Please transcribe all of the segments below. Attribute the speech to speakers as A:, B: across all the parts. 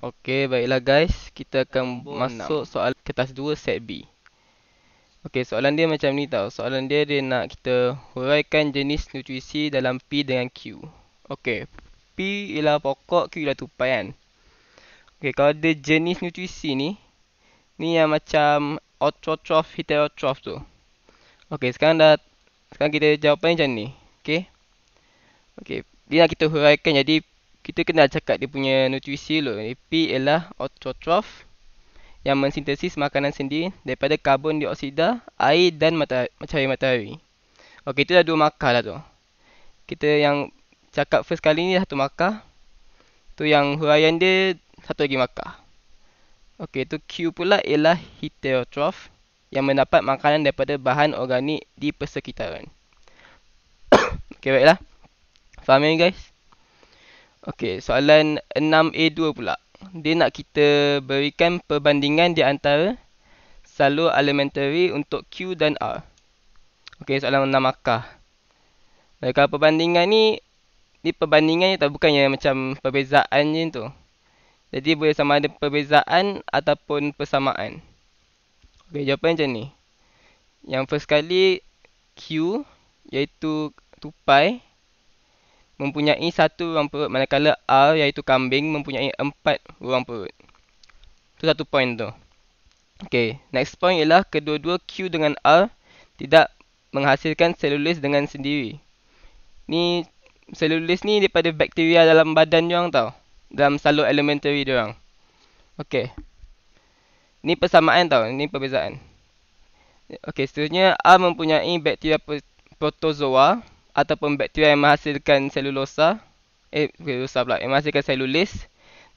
A: Okey, baiklah guys. Kita akan Bo masuk 6. soalan kertas 2 set B. Okey, soalan dia macam ni tau. Soalan dia dia nak kita huraikan jenis nutrisi dalam P dengan Q. Okey. P ialah pokok, Q ialah tupai kan. Okey, kalau ada jenis nutrisi ni ni yang macam autotroph, heterotroph tu. Okey, sekarang dah sekarang kita jawapan macam ni. Okey. Okey, dia nak kita huraikan jadi kita kena cakap dia punya nutrisi dulu. P ialah autotroph yang mensintesis makanan sendiri daripada karbon dioksida, air dan matahari. matahari. Okey, itu dah dua makar lah tu. Kita yang cakap first kali ni satu makar. Tu yang huraian dia satu lagi makar. Okey, tu Q pula ialah heterotroph yang mendapat makanan daripada bahan organik di persekitaran. Okey, baiklah. Faham ni ya, guys? Okey, soalan 6A2 pula. Dia nak kita berikan perbandingan di antara salur elementary untuk Q dan R. Okey, soalan 6 akah. Baik, kalau perbandingan ni, ni perbandingan ni tak bukan yang macam perbezaan je tu. Jadi, boleh sama ada perbezaan ataupun persamaan. Okey, jawapan macam ni. Yang first kali, Q iaitu 2 pi mempunyai satu ruang perut manakala R iaitu kambing mempunyai empat ruang perut. Itu satu point tu. Okey, next point ialah kedua-dua Q dengan R tidak menghasilkan selulis dengan sendiri. Ni selulis ni daripada bakteria dalam badan dia orang tau. Dalam salur elementary dia orang. Okey. Ni persamaan tau, ni perbezaan. Okey, seterusnya R mempunyai bakteria protozoa ataupun bakteria yang menghasilkan selulosa eh selulosa pula yang menghasilkan selulis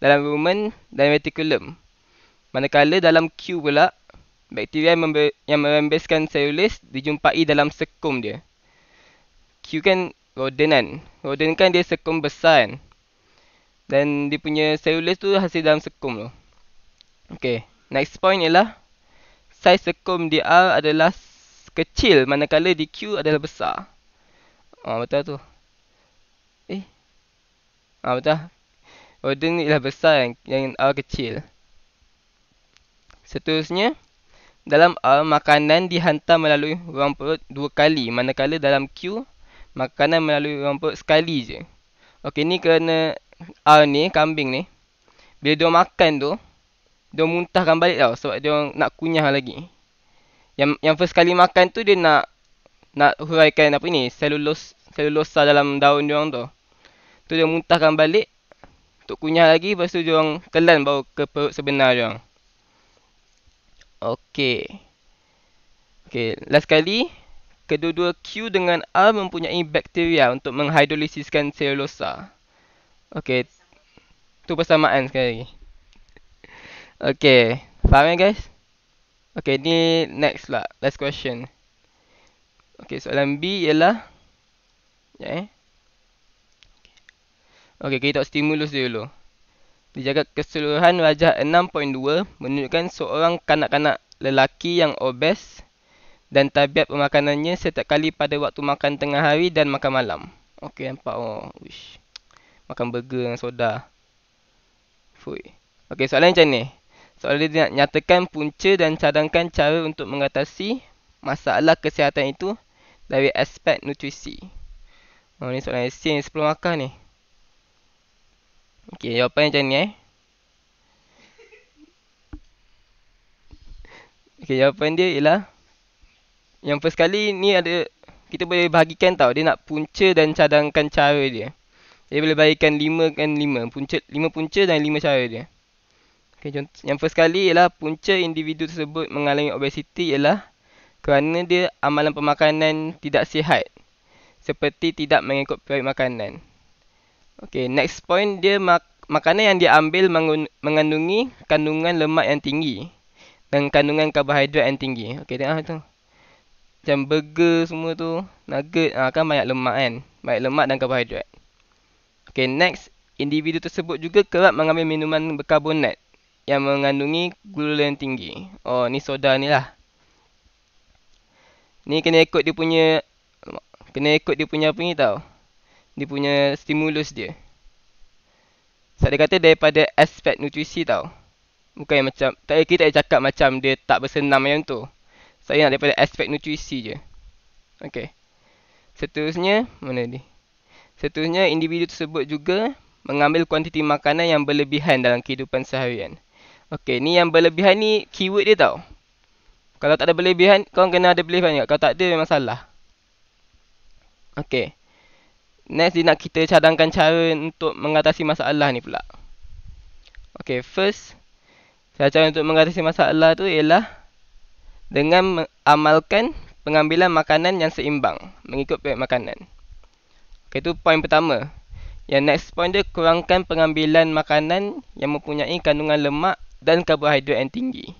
A: dalam rumen dan retikulum manakala dalam Q pula bakteria yang, membe- yang merembeskan selulis dijumpai dalam sekum dia Q kan roden kan? roden kan dia sekum besar kan dan dia punya selulis tu hasil dalam sekum tu Okay, next point ialah Saiz sekum di R adalah kecil manakala di Q adalah besar Ah betul tu. Eh. ah betul. Order oh, ni ialah besar yang, yang R kecil. Seterusnya, dalam R, makanan dihantar melalui ruang perut dua kali. Manakala dalam Q, makanan melalui ruang perut sekali je. Okey, ni kerana R ni, kambing ni, bila dia makan tu, dia muntahkan balik tau sebab dia nak kunyah lagi. Yang yang first kali makan tu dia nak nak huraikan apa ini? selulosa selulosa dalam daun dia orang tu. Tu dia muntahkan balik untuk kunyah lagi lepas tu dia orang telan bau ke perut sebenar dia Okey. Okey, last kali kedua-dua Q dengan A mempunyai bakteria untuk menghidrolisiskan selulosa. Okey. Tu persamaan sekali lagi. Okey, faham ya guys? Okey, ni next lah. Last question. Okey, soalan B ialah Ya eh. Okey, kita tengok stimulus dia dulu. Dijaga keseluruhan wajah 6.2 menunjukkan seorang kanak-kanak lelaki yang obes dan tabiat pemakanannya setiap kali pada waktu makan tengah hari dan makan malam. Okey, nampak oh. Uish. Makan burger dengan soda. Fui. Okey, soalan macam ni. Soalan dia nak nyatakan punca dan cadangkan cara untuk mengatasi masalah kesihatan itu dari aspek nutrisi. Oh, ni soalan esin sebelum makan ni. Okey, jawapan macam ni eh. Okey, jawapan dia ialah yang first kali ni ada kita boleh bahagikan tau dia nak punca dan cadangkan cara dia. Dia boleh bahagikan 5 kan 5, punca 5 punca dan 5 cara dia. Okey, contoh yang first kali ialah punca individu tersebut mengalami obesiti ialah kerana dia amalan pemakanan tidak sihat seperti tidak mengikut periuk makanan. Okey, next point dia mak- makanan yang diambil mengun- mengandungi kandungan lemak yang tinggi dan kandungan karbohidrat yang tinggi. Okey, tengok tu. Macam burger semua tu, nugget ha, kan banyak lemak kan. Banyak lemak dan karbohidrat. Okey, next individu tersebut juga kerap mengambil minuman berkarbonat yang mengandungi gula yang tinggi. Oh, ni soda ni lah. Ni kena ikut dia punya Kena ikut dia punya apa ni tau Dia punya stimulus dia Sebab dia kata daripada aspek nutrisi tau Bukan yang macam tak, Kita tak cakap macam dia tak bersenam yang tu Saya nak daripada aspek nutrisi je Okay Seterusnya Mana ni Seterusnya individu tersebut juga Mengambil kuantiti makanan yang berlebihan dalam kehidupan seharian Okay ni yang berlebihan ni keyword dia tau kalau tak ada berlebihan, kau kena ada berlebihan juga. Kalau tak ada, memang salah. Okey. Next, dia nak kita cadangkan cara untuk mengatasi masalah ni pula. Okey, first. Cara-cara untuk mengatasi masalah tu ialah dengan amalkan pengambilan makanan yang seimbang mengikut pihak makanan. Okey, tu poin pertama. Yang next point dia, kurangkan pengambilan makanan yang mempunyai kandungan lemak dan karbohidrat yang tinggi.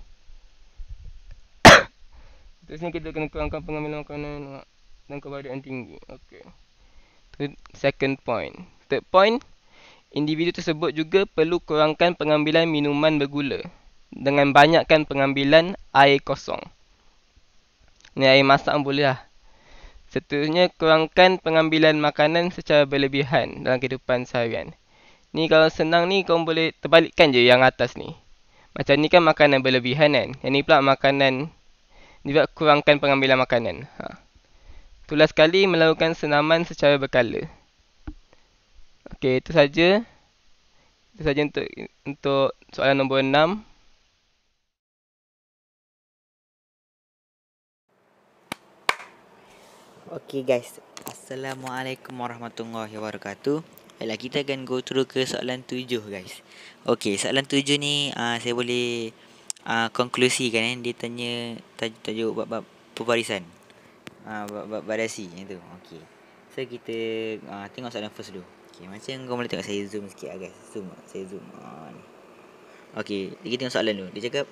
A: Terus sini kita kena kurangkan pengambilan makanan dan keberadaan tinggi. Okey. Itu second point. Third point, individu tersebut juga perlu kurangkan pengambilan minuman bergula dengan banyakkan pengambilan air kosong. Ni air masak boleh lah. Seterusnya, kurangkan pengambilan makanan secara berlebihan dalam kehidupan seharian. Ni kalau senang ni, kau boleh terbalikkan je yang atas ni. Macam ni kan makanan berlebihan kan. Yang ni pula makanan juga kurangkan pengambilan makanan. Ha. Tulah sekali melakukan senaman secara berkala. Okey, itu saja. Itu saja untuk untuk soalan nombor 6.
B: Okey guys, Assalamualaikum warahmatullahi wabarakatuh. Baiklah, kita akan go through ke soalan tujuh, guys. Okey, soalan tujuh ni uh, saya boleh uh, ah, konklusi kan eh? dia tanya taj- tajuk bab bab perbarisan ah uh, bab bab barasi itu okey so kita uh, tengok soalan first dulu okey macam kau boleh tengok saya zoom sikit ah guys zoom saya zoom on ah, okey kita tengok soalan dulu dia cakap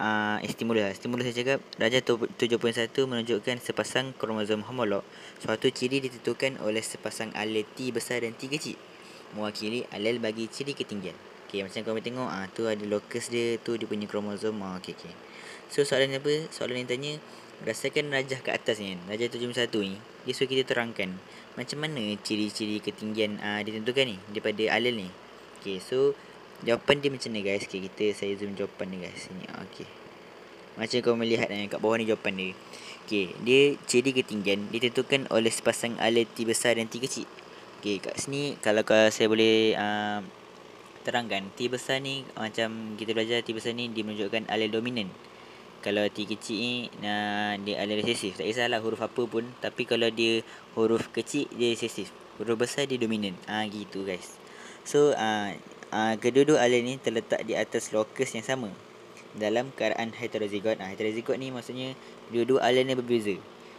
B: ah uh, eh, estimulus estimulus lah. saya cakap raja 7.1 menunjukkan sepasang kromosom homolog suatu ciri ditentukan oleh sepasang alel T besar dan T kecil mewakili alel bagi ciri ketinggian Okey macam kau tengok ah tu ada lokus dia tu dia punya kromosom. Ah, okey okey. So soalan apa? Soalan yang tanya berdasarkan rajah ke atas ni. Kan, rajah 71 ni dia suruh kita terangkan macam mana ciri-ciri ketinggian ah ditentukan ni daripada alil ni. Okey so jawapan dia macam ni guys. Okay, kita saya zoom jawapan ni guys sini. Ah, okey. Macam kau melihat eh, kat bawah ni jawapan dia. Okey, dia ciri ketinggian ditentukan oleh sepasang alil T besar dan T kecil. Okey, kat sini kalau saya boleh uh, terangkan T besar ni macam kita belajar T besar ni dia menunjukkan alel dominan kalau T kecil ni nah, dia alel resesif tak kisahlah huruf apa pun tapi kalau dia huruf kecil dia resesif huruf besar dia dominan ah gitu guys so ah ha, kedua-dua alel ni terletak di atas lokus yang sama dalam keadaan heterozigot ah ha, heterozigot ni maksudnya dua-dua alel ni berbeza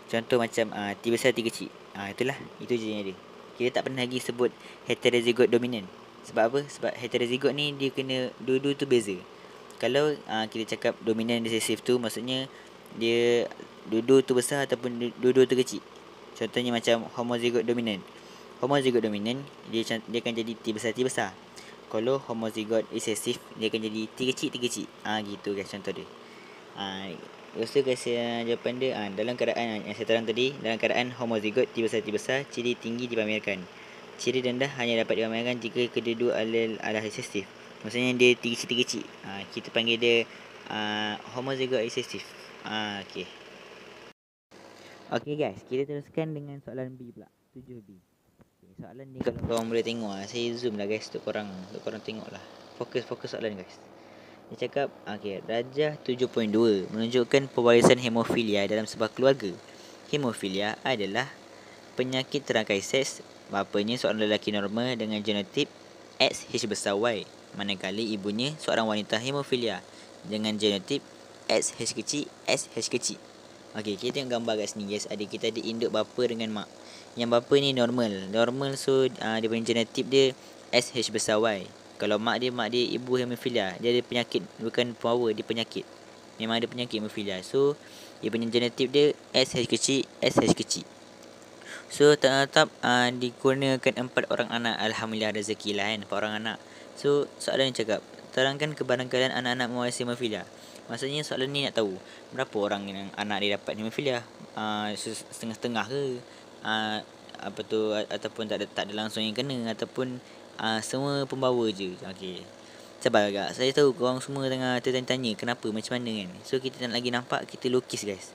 B: contoh macam ah ha, T besar T kecil ah itulah itu je dia kita tak pernah lagi sebut heterozygote dominant sebab apa? Sebab heterozygote ni dia kena dua-dua tu beza. Kalau uh, kita cakap dominant recessive tu maksudnya dia dua-dua tu besar ataupun dua-dua tu kecil. Contohnya macam homozygote dominant. Homozygote dominant dia dia akan jadi T besar T besar. Kalau homozygote recessive dia akan jadi T kecil T kecil. Ah uh, gitu guys contoh dia. Ah uh, Rasa kasi ah, jawapan dia uh, Dalam keadaan yang saya terang tadi Dalam keadaan homozigot Tiba-tiba besar Ciri tinggi dipamerkan ciri denda hanya dapat diramalkan jika kedua-dua alil adalah resistif. Maksudnya dia tiga kecil kecil. Ha, kita panggil dia uh, homozygous recessive. Ha, ha okay. Okay guys, kita teruskan dengan soalan B pula. 7B. Okay, soalan ni kalau korang boleh tengok lah. Saya zoom lah guys untuk korang, untuk korang tengok lah. Fokus-fokus soalan guys. Dia cakap, okay, Raja 7.2 menunjukkan pewarisan hemofilia dalam sebuah keluarga. Hemofilia adalah penyakit terangkai seks bapanya seorang lelaki normal dengan genotip XH besar Y manakala ibunya seorang wanita hemofilia dengan genotip XH kecil XH kecil Okey, kita tengok gambar kat sini guys. Ada kita ada induk bapa dengan mak. Yang bapa ni normal. Normal so uh, dia punya genotip dia SH besar Y. Kalau mak dia, mak dia ibu hemofilia. Dia ada penyakit bukan power, dia penyakit. Memang ada penyakit hemofilia. So dia punya genotip dia SH kecil, SH kecil. So tetap uh, ah, digunakan empat orang anak Alhamdulillah ada rezeki lah kan Empat orang anak So soalan yang cakap Terangkan kebarangkalian anak-anak mewarisi hemofilia Maksudnya soalan ni nak tahu Berapa orang yang anak dia dapat hemofilia uh, ah, Setengah-setengah ke uh, Apa tu Ataupun tak ada, tak ada langsung yang kena Ataupun uh, semua pembawa je Okay Sabar agak Saya tahu korang semua tengah tertanya-tanya Kenapa macam mana kan So kita nak lagi nampak Kita lukis guys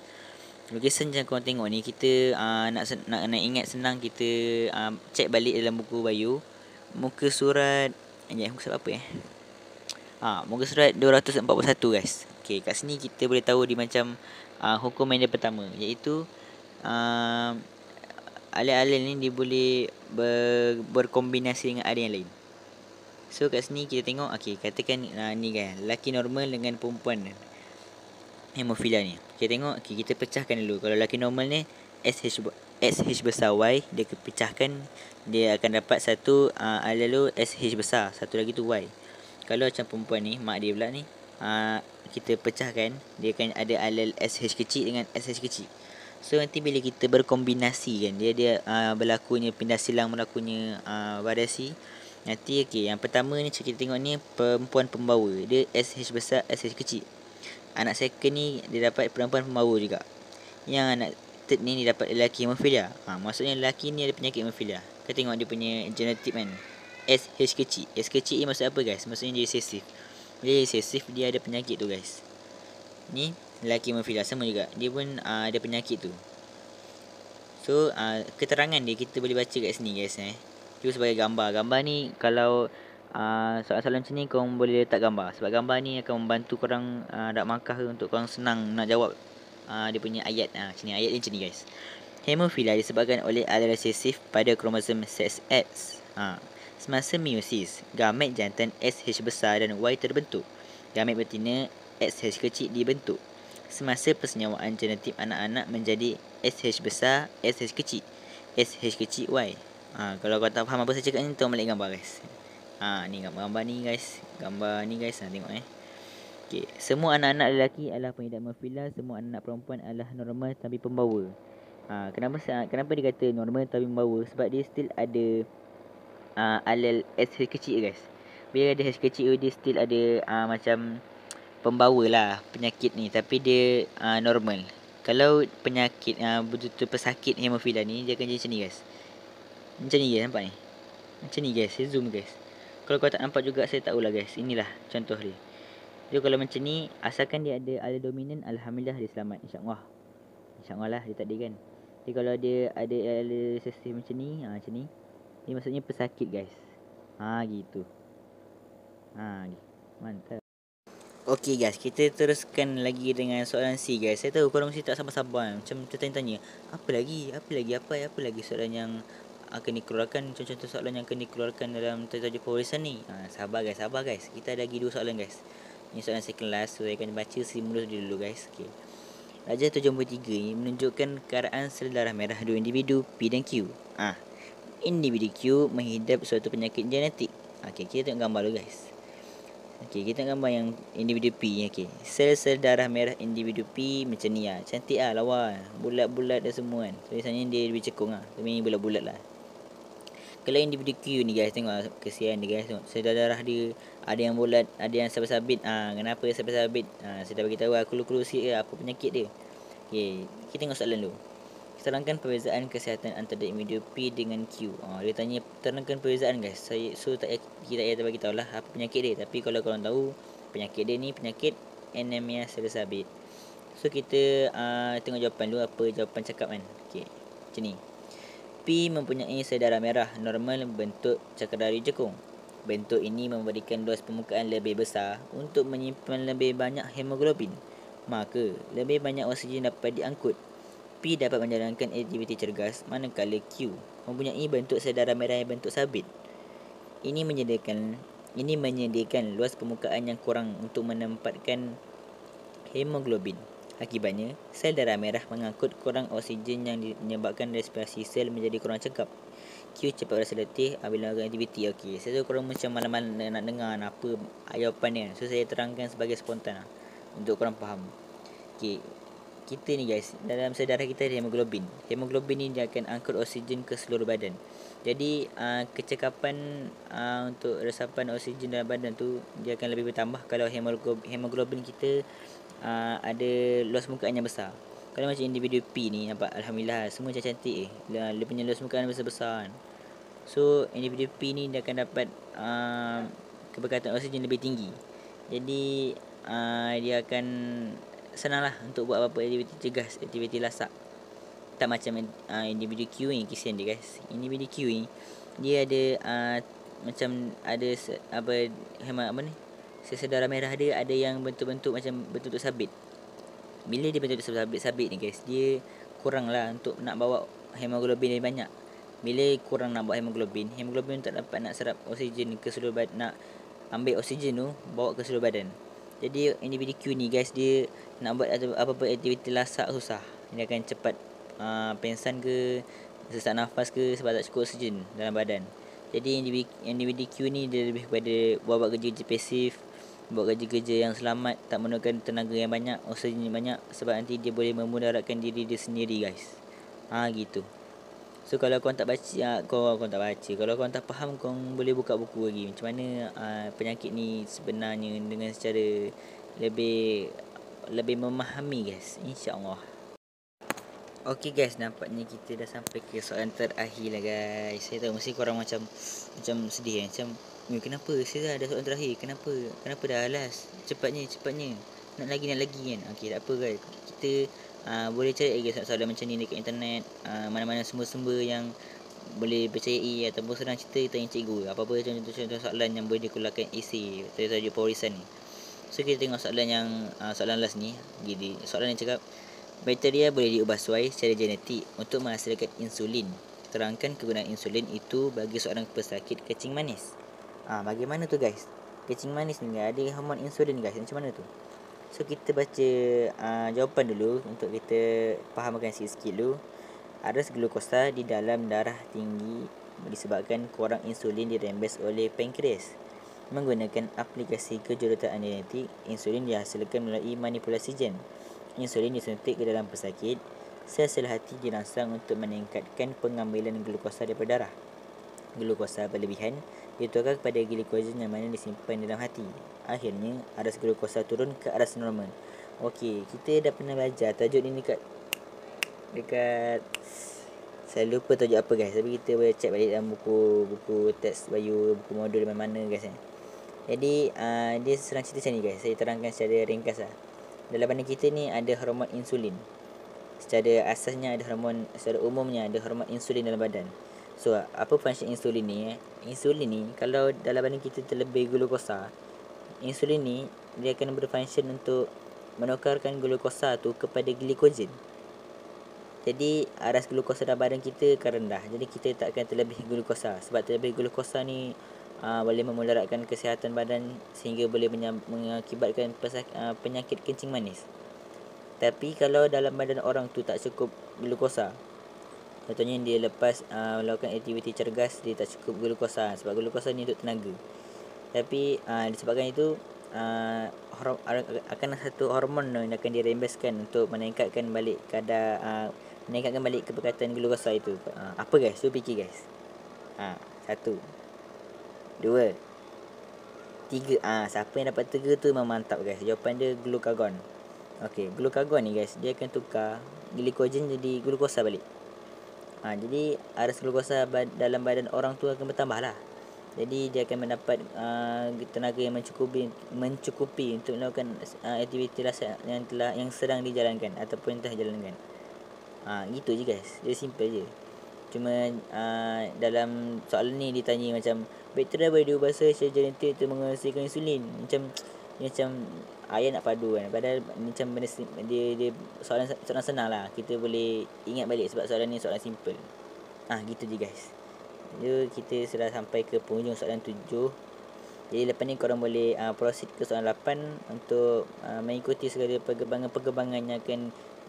B: Location macam korang tengok ni Kita uh, nak, nak, nak ingat senang Kita uh, check balik dalam buku bayu Muka surat Sekejap muka surat apa eh ha, Muka surat 241 guys Okay kat sini kita boleh tahu di macam uh, Hukum yang pertama Iaitu uh, Alil-alil ni dia boleh ber, Berkombinasi dengan ada yang lain So kat sini kita tengok Okay katakan uh, ni kan Lelaki normal dengan perempuan hemofilia ni Kita tengok okay, Kita pecahkan dulu Kalau lelaki normal ni SH, SH besar Y Dia pecahkan Dia akan dapat satu uh, Lalu SH besar Satu lagi tu Y Kalau macam perempuan ni Mak dia pula ni uh, Kita pecahkan Dia akan ada alel SH kecil Dengan SH kecil So nanti bila kita berkombinasi kan Dia dia uh, berlakunya Pindah silang berlakunya uh, Variasi Nanti okay, yang pertama ni kita tengok ni Perempuan pembawa Dia SH besar SH kecil Anak second ni dia dapat perempuan pembawa juga. Yang anak third ni dia dapat lelaki hemofilia. Ha, maksudnya lelaki ni ada penyakit hemofilia. Kau tengok dia punya genetik kan. H kecil. S kecil ni maksud apa guys? Maksudnya dia resesif. Dia resesif dia ada penyakit tu guys. Ni lelaki hemofilia sama juga. Dia pun uh, ada penyakit tu. So uh, keterangan dia kita boleh baca kat sini guys eh. Cuba sebagai gambar. Gambar ni kalau Ah, soalan-soalan macam ni korang boleh letak gambar sebab gambar ni akan membantu korang uh, ah, dak makah untuk korang senang nak jawab uh, dia punya ayat ah uh, sini ayat dia sini guys hemofilia disebabkan oleh alih resesif pada kromosom sex X uh, semasa meiosis gamet jantan SH besar dan Y terbentuk gamet betina SH kecil dibentuk semasa persenyawaan genetik anak-anak menjadi SH besar SH kecil SH kecil Y Ha, kalau kau tak faham apa saya cakap ni, tolong balik gambar guys ha, ni gambar, gambar ni guys gambar ni guys ha, tengok eh okay. semua anak-anak lelaki adalah pengidap mafila semua anak perempuan adalah normal tapi pembawa ha, kenapa kenapa dia kata normal tapi pembawa sebab dia still ada uh, ha, alel S kecil guys bila ada S kecil dia still ada uh, macam pembawa lah penyakit ni tapi dia uh, normal kalau penyakit uh, betul-betul pesakit hemofila ni dia akan jadi macam ni guys macam ni je nampak ni macam ni guys saya zoom guys kalau kau tak nampak juga saya tahulah guys Inilah contoh dia Jadi kalau macam ni Asalkan dia ada ala dominan Alhamdulillah dia selamat InsyaAllah InsyaAllah lah dia takde kan Jadi kalau dia ada ala sesif macam ni ha, Macam ni Ini maksudnya pesakit guys Ha gitu Ha Mantap Okay guys, kita teruskan lagi dengan soalan C guys Saya tahu korang mesti tak sabar-sabar Macam tertanya-tanya Apa lagi? Apa lagi? Apa apa lagi soalan yang akan dikeluarkan contoh-contoh soalan yang akan dikeluarkan dalam tajuk kewarisan ni. Ha, sabar guys, sabar guys. Kita ada lagi dua soalan guys. Ini soalan second last. So, saya akan baca simulus dulu guys. Okay. Raja 7.3 ini menunjukkan keadaan sel darah merah dua individu P dan Q. Ah, ha, individu Q menghidap suatu penyakit genetik. okay kita tengok gambar dulu guys. Okey, kita gambar yang individu P ni. Okey, sel-sel darah merah individu P macam ni ah. Cantik ah lawa. Bulat-bulat dia semua kan. So, dia lebih cekung ah. Tapi ini bulat-bulat lah kelain daripada Q ni guys tengok lah kesian dia guys tengok sedar darah dia ada yang bulat ada yang sabit-sabit ah ha, kenapa sabit-sabit ah ha, saya dah bagi tahu aku lah, lu-lu ke apa penyakit dia Okay kita tengok soalan dulu terangkan perbezaan kesihatan antara individu P dengan Q. Ha, dia tanya terangkan perbezaan guys. Saya so tak payah, kita ya bagi tahu lah apa penyakit dia tapi kalau kau tahu penyakit dia ni penyakit anemia sabit-sabit. So kita uh, tengok jawapan dulu apa jawapan cakap kan. Okay Macam ni. P mempunyai sedara merah normal bentuk cakradari jekung. Bentuk ini memberikan luas permukaan lebih besar untuk menyimpan lebih banyak hemoglobin. Maka, lebih banyak oksigen dapat diangkut. P dapat menjalankan aktiviti cergas manakala Q mempunyai bentuk sedara merah yang bentuk sabit. Ini menyediakan ini menyediakan luas permukaan yang kurang untuk menempatkan hemoglobin. Akibatnya, sel darah merah mengangkut kurang oksigen yang menyebabkan respirasi sel menjadi kurang cekap. Q cepat rasa letih apabila melakukan aktiviti. Okey, saya tu korang macam malam-malam nak dengar apa jawapan dia. So, saya terangkan sebagai spontan lah. Untuk korang faham. Okey, kita ni guys, dalam sel darah kita ada hemoglobin. Hemoglobin ni dia akan angkut oksigen ke seluruh badan. Jadi, uh, kecekapan uh, untuk resapan oksigen dalam badan tu, dia akan lebih bertambah kalau hemoglobin kita uh, ada luas muka yang besar. Kalau macam individu P ni nampak alhamdulillah semua macam cantik eh. Dia, dia punya luas muka besar-besar kan. So individu P ni dia akan dapat uh, keberkatan oksigen lebih tinggi. Jadi uh, dia akan senanglah untuk buat apa-apa aktiviti cegas, aktiviti lasak. Tak macam uh, individu Q ni kesian dia guys. Individu Q ni dia ada uh, macam ada apa hemat apa ni Sesar darah merah dia ada yang bentuk-bentuk macam bentuk-bentuk sabit. Bila dia bentuk sabit-sabit ni guys, dia kurang lah untuk nak bawa hemoglobin dia banyak. Bila kurang nak bawa hemoglobin, hemoglobin tak dapat nak serap oksigen ke seluruh badan, nak ambil oksigen tu bawa ke seluruh badan. Jadi individu Q ni guys, dia nak buat apa-apa aktiviti lasak susah. Dia akan cepat uh, ah, pensan ke, sesak nafas ke sebab tak cukup oksigen dalam badan. Jadi individu, individu Q ni dia lebih kepada buat-buat kerja je pasif buat kerja-kerja yang selamat tak menggunakan tenaga yang banyak oksigen yang banyak sebab nanti dia boleh memudaratkan diri dia sendiri guys ha gitu so kalau kau tak baca kau ah, kau tak baca kalau kau tak faham kau boleh buka buku lagi macam mana ha, penyakit ni sebenarnya dengan secara lebih lebih memahami guys insyaallah Okay guys, nampaknya kita dah sampai ke soalan terakhir lah guys Saya tahu mesti korang macam macam sedih kan Macam, kenapa saya dah ada soalan terakhir? Kenapa? Kenapa dah alas? Cepatnya, cepatnya Nak lagi, nak lagi kan? Okay, tak apa guys Kita aa, ah, boleh cari lagi soalan macam ni dekat internet aa, ah, Mana-mana sumber-sumber yang boleh percayai Ataupun senang cerita, tanya cikgu Apa-apa contoh-contoh soalan yang boleh dikeluarkan isi Tadi-tadi polisan ni So, kita tengok soalan yang aa, ah, soalan last ni Jadi, soalan yang cakap Bakteria boleh diubah suai secara genetik untuk menghasilkan insulin. Terangkan kegunaan insulin itu bagi seorang pesakit kencing manis. Ah, ha, bagaimana tu guys? Kencing manis ni ada hormon insulin guys. Macam mana tu? So kita baca uh, jawapan dulu untuk kita fahamkan sikit-sikit dulu. Aras glukosa di dalam darah tinggi disebabkan kurang insulin dirembes oleh pankreas. Menggunakan aplikasi kejurutaan genetik, insulin dihasilkan melalui manipulasi gen insulin disuntik ke dalam pesakit, sel-sel hati dirangsang untuk meningkatkan pengambilan glukosa daripada darah. Glukosa berlebihan ditukar kepada glikogen yang mana disimpan dalam hati. Akhirnya, aras glukosa turun ke aras normal. Okey, kita dah pernah belajar tajuk ni dekat dekat saya lupa tajuk apa guys tapi kita boleh check balik dalam buku buku teks bayu, buku modul mana mana guys eh. jadi uh, dia serang cerita macam ni guys saya terangkan secara ringkas lah dalam badan kita ni ada hormon insulin. Secara asasnya ada hormon secara umumnya ada hormon insulin dalam badan. So, apa fungsi insulin ni? Eh? Insulin ni kalau dalam badan kita terlebih glukosa, insulin ni dia akan berfungsi untuk menukarkan glukosa tu kepada glikogen. Jadi aras glukosa dalam badan kita akan rendah. Jadi kita tak akan terlebih glukosa sebab terlebih glukosa ni aa, ha, boleh memudaratkan kesihatan badan sehingga boleh menyam, mengakibatkan pesak, aa, ha, penyakit kencing manis. Tapi kalau dalam badan orang tu tak cukup glukosa, contohnya dia lepas aa, ha, melakukan aktiviti cergas dia tak cukup glukosa sebab glukosa ni untuk tenaga. Tapi aa, disebabkan itu Uh, horm- akan satu hormon yang akan dirembeskan untuk meningkatkan balik kadar uh, meningkatkan balik kepekatan glukosa itu. Uh, apa guys? So fikir guys. Uh, satu. Dua Tiga Ah, ha, Siapa yang dapat tiga tu memang mantap guys Jawapan dia glucagon Okay glucagon ni guys Dia akan tukar glikogen jadi glukosa balik ha, Jadi aras glukosa bad- dalam badan orang tu akan bertambah lah jadi dia akan mendapat uh, tenaga yang mencukupi mencukupi untuk melakukan uh, aktiviti yang telah yang sedang dijalankan ataupun yang telah dijalankan. Ah uh, gitu je guys. Dia simple je. Cuma uh, dalam soalan ni dia tanya macam Bakteria boleh diubah secara genetik untuk menghasilkan insulin Macam ni macam ah, ayah nak padu kan Padahal ni macam benda dia, dia soalan, soalan senang lah Kita boleh ingat balik sebab soalan ni soalan simple Ah gitu je guys Jadi kita sudah sampai ke penghujung soalan tujuh. Jadi lepas ni korang boleh uh, proceed ke soalan lapan Untuk uh, mengikuti segala perkembangan-perkembangan yang akan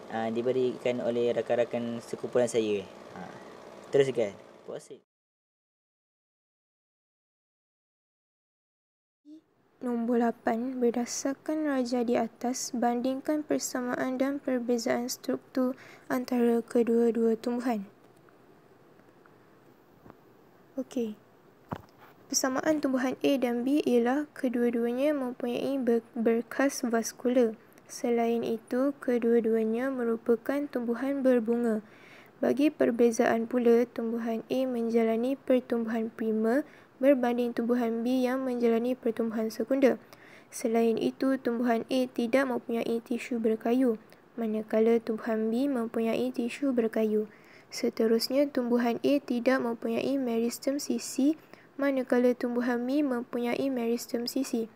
B: uh, diberikan oleh rakan-rakan sekumpulan saya Haa uh. Teruskan. Puasa.
C: Nombor 8. Berdasarkan raja di atas, bandingkan persamaan dan perbezaan struktur antara kedua-dua tumbuhan. Okey. Persamaan tumbuhan A dan B ialah kedua-duanya mempunyai berkas vaskular. Selain itu, kedua-duanya merupakan tumbuhan berbunga. Bagi perbezaan pula, tumbuhan A menjalani pertumbuhan prima berbanding tumbuhan B yang menjalani pertumbuhan sekunder. Selain itu, tumbuhan A tidak mempunyai tisu berkayu, manakala tumbuhan B mempunyai tisu berkayu. Seterusnya, tumbuhan A tidak mempunyai meristem sisi, manakala tumbuhan B mempunyai meristem sisi.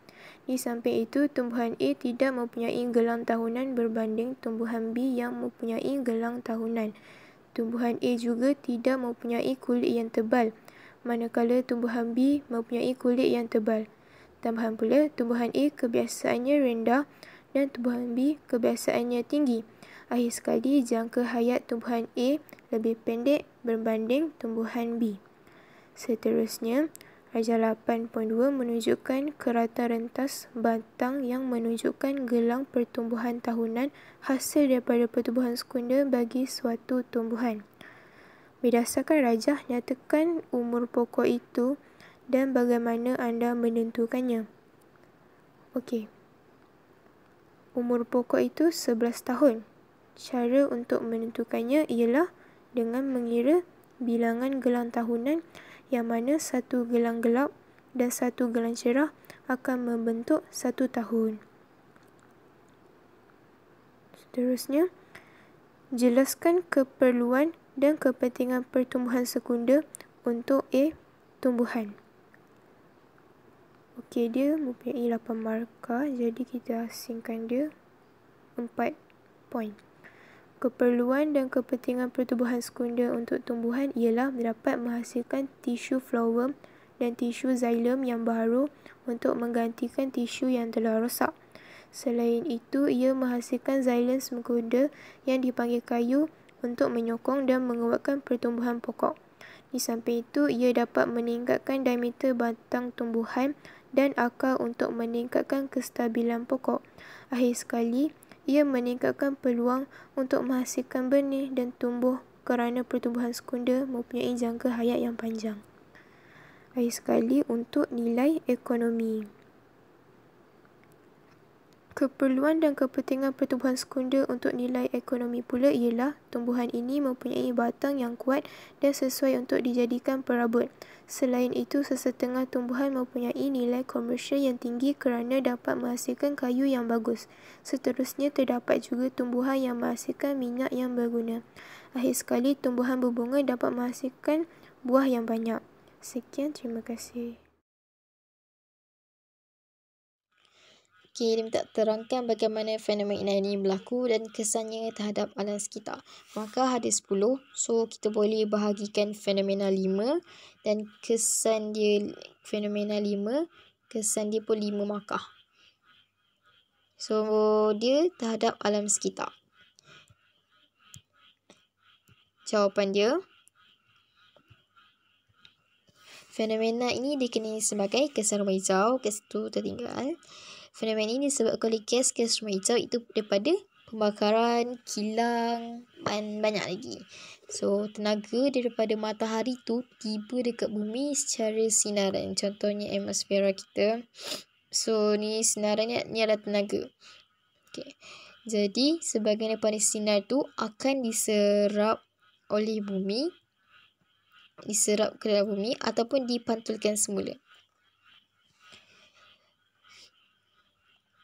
C: Di samping itu, tumbuhan A tidak mempunyai gelang tahunan berbanding tumbuhan B yang mempunyai gelang tahunan tumbuhan A juga tidak mempunyai kulit yang tebal, manakala tumbuhan B mempunyai kulit yang tebal. Tambahan pula, tumbuhan A kebiasaannya rendah dan tumbuhan B kebiasaannya tinggi. Akhir sekali, jangka hayat tumbuhan A lebih pendek berbanding tumbuhan B. Seterusnya, Raja 8.2 menunjukkan kerata rentas batang yang menunjukkan gelang pertumbuhan tahunan hasil daripada pertumbuhan sekunder bagi suatu tumbuhan. Berdasarkan rajah, nyatakan umur pokok itu dan bagaimana anda menentukannya. Okey. Umur pokok itu 11 tahun. Cara untuk menentukannya ialah dengan mengira bilangan gelang tahunan yang mana satu gelang gelap dan satu gelang cerah akan membentuk satu tahun. Seterusnya, jelaskan keperluan dan kepentingan pertumbuhan sekunder untuk A, tumbuhan. Okey, dia mempunyai 8 markah jadi kita asingkan dia 4 point keperluan dan kepentingan pertubuhan sekunder untuk tumbuhan ialah dapat menghasilkan tisu floem dan tisu xylem yang baru untuk menggantikan tisu yang telah rosak. Selain itu, ia menghasilkan xylem sekunder yang dipanggil kayu untuk menyokong dan menguatkan pertumbuhan pokok. Di samping itu, ia dapat meningkatkan diameter batang tumbuhan dan akar untuk meningkatkan kestabilan pokok. Akhir sekali, ia meningkatkan peluang untuk menghasilkan benih dan tumbuh kerana pertumbuhan sekunder mempunyai jangka hayat yang panjang. Lagi sekali untuk nilai ekonomi keperluan dan kepentingan pertumbuhan sekunder untuk nilai ekonomi pula ialah tumbuhan ini mempunyai batang yang kuat dan sesuai untuk dijadikan perabot. Selain itu, sesetengah tumbuhan mempunyai nilai komersial yang tinggi kerana dapat menghasilkan kayu yang bagus. Seterusnya, terdapat juga tumbuhan yang menghasilkan minyak yang berguna. Akhir sekali, tumbuhan berbunga dapat menghasilkan buah yang banyak. Sekian, terima kasih.
D: Okey, dia minta terangkan bagaimana fenomena ini berlaku dan kesannya terhadap alam sekitar. Maka ada 10. So, kita boleh bahagikan fenomena 5 dan kesan dia fenomena 5, kesan dia pun 5 maka, So, dia terhadap alam sekitar. Jawapan dia. Fenomena ini dikenali sebagai kesan rumah hijau, kesan tertinggal. Okay. Fenomena ini sebab oleh gas-gas rumah hijau itu daripada pembakaran, kilang dan banyak lagi. So, tenaga daripada matahari tu tiba dekat bumi secara sinaran. Contohnya atmosfera kita. So, ni sinarannya ni adalah tenaga. Okay. Jadi, sebagian daripada sinar tu akan diserap oleh bumi diserap ke dalam bumi ataupun dipantulkan semula.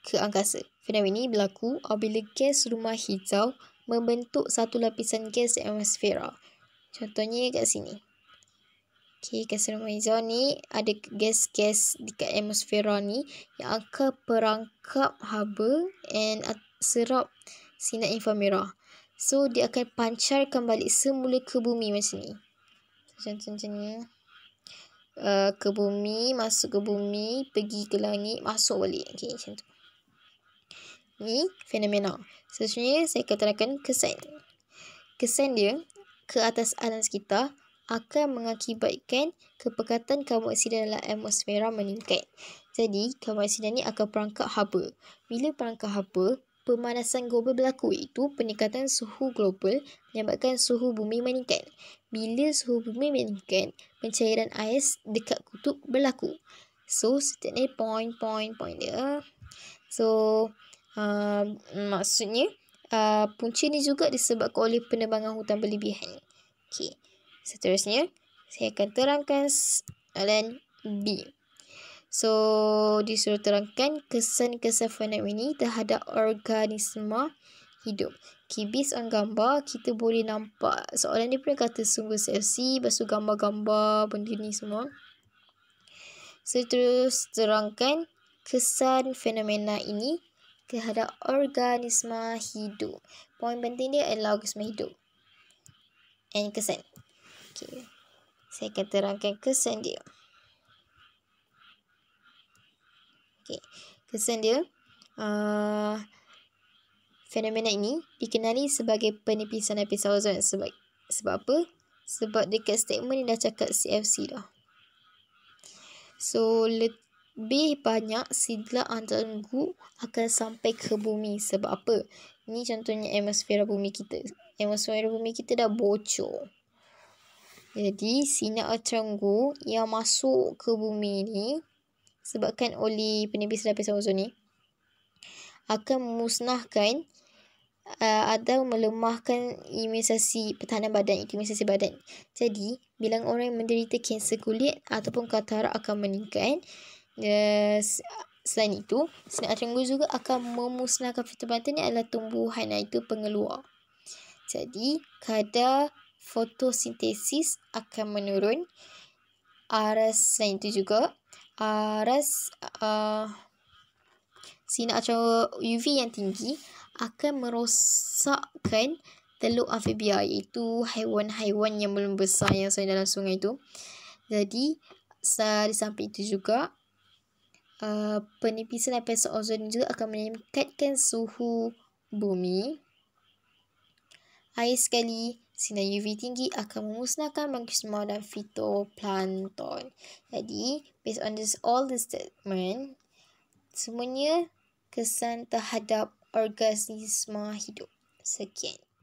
D: ke angkasa. Fenomena ini berlaku apabila gas rumah hijau membentuk satu lapisan gas atmosfera. Contohnya kat sini. Okay, gas rumah hijau ni ada gas-gas di kat atmosfera ni yang akan perangkap haba and serap sinar inframerah, So, dia akan pancarkan balik semula ke bumi macam ni. Contohnya, uh, ke bumi, masuk ke bumi, pergi ke langit, masuk balik. Okay, macam tu ni fenomena. Sesungguhnya saya katakan kesan. Kesan dia ke atas alam sekitar akan mengakibatkan kepekatan karbon oksida dalam atmosfera meningkat. Jadi, karbon oksida ni akan perangkap haba. Bila perangkap haba, pemanasan global berlaku iaitu peningkatan suhu global menyebabkan suhu bumi meningkat. Bila suhu bumi meningkat, pencairan ais dekat kutub berlaku. So, setiap ni point, point, point dia. So, Uh, maksudnya, uh, punca ni juga disebabkan oleh penebangan hutan berlebihan. Okey, seterusnya, saya akan terangkan soalan B. So, disuruh terangkan kesan-kesan fenomena ini terhadap organisma hidup. Okay, based on gambar, kita boleh nampak soalan ni pun kata sungguh selsi, lepas tu gambar-gambar benda ni semua. So, terangkan kesan fenomena ini kehadap organisma hidup. Poin penting dia adalah organisma hidup. And kesan. Okay. Saya akan terangkan kesan dia. Okay. Kesan dia. Uh, fenomena ini dikenali sebagai penipisan epizozoan. Sebab, sebab apa? Sebab dekat statement ni dah cakap CFC dah. So, let, B. Banyak sidla antarenggu akan sampai ke bumi. Sebab apa? Ini contohnya atmosfera bumi kita. Atmosfera bumi kita dah bocor. Jadi, sinar antarenggu yang masuk ke bumi ni sebabkan oleh penipis lapis ozon ni akan musnahkan uh, eh, atau melemahkan imunisasi pertahanan badan, imunisasi badan. Jadi, bilang orang yang menderita kanser kulit ataupun katarak akan meningkat Yes. Eh, selain itu, senyap cemburu juga akan memusnahkan fitobatan yang adalah tumbuhan itu pengeluar. Jadi, kadar fotosintesis akan menurun. Aras selain itu juga, aras uh, sinar cahaya UV yang tinggi akan merosakkan telur amfibia iaitu haiwan-haiwan yang belum besar yang selain dalam sungai itu. Jadi, di samping itu juga, uh, penipisan lapisan ozon juga akan meningkatkan suhu bumi. Air sekali, sinar UV tinggi akan memusnahkan mangsa dan fitoplankton. Jadi, based on this all the statement, semuanya kesan terhadap organisma hidup. Sekian.